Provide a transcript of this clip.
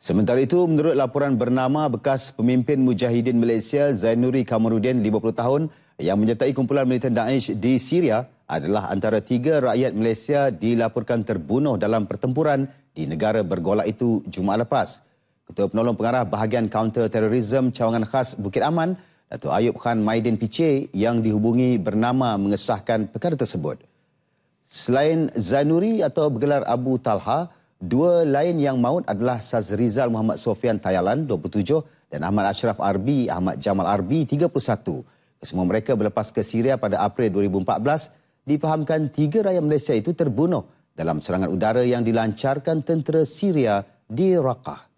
Sementara itu, menurut laporan bernama bekas pemimpin Mujahidin Malaysia Zainuri Kamarudin, 50 tahun, yang menyertai kumpulan militan Daesh di Syria adalah antara tiga rakyat Malaysia dilaporkan terbunuh dalam pertempuran di negara bergolak itu Jumaat lepas. Ketua Penolong Pengarah Bahagian Counter Terrorism Cawangan Khas Bukit Aman, Datuk Ayub Khan Maidin Piche yang dihubungi bernama mengesahkan perkara tersebut. Selain Zainuri atau bergelar Abu Talha, Dua lain yang maut adalah Sazrizal Muhammad Sofian Tayalan 27 dan Ahmad Ashraf Arbi Ahmad Jamal Arbi 31. Semua mereka berlepas ke Syria pada April 2014 difahamkan tiga rakyat Malaysia itu terbunuh dalam serangan udara yang dilancarkan tentera Syria di Raqqa.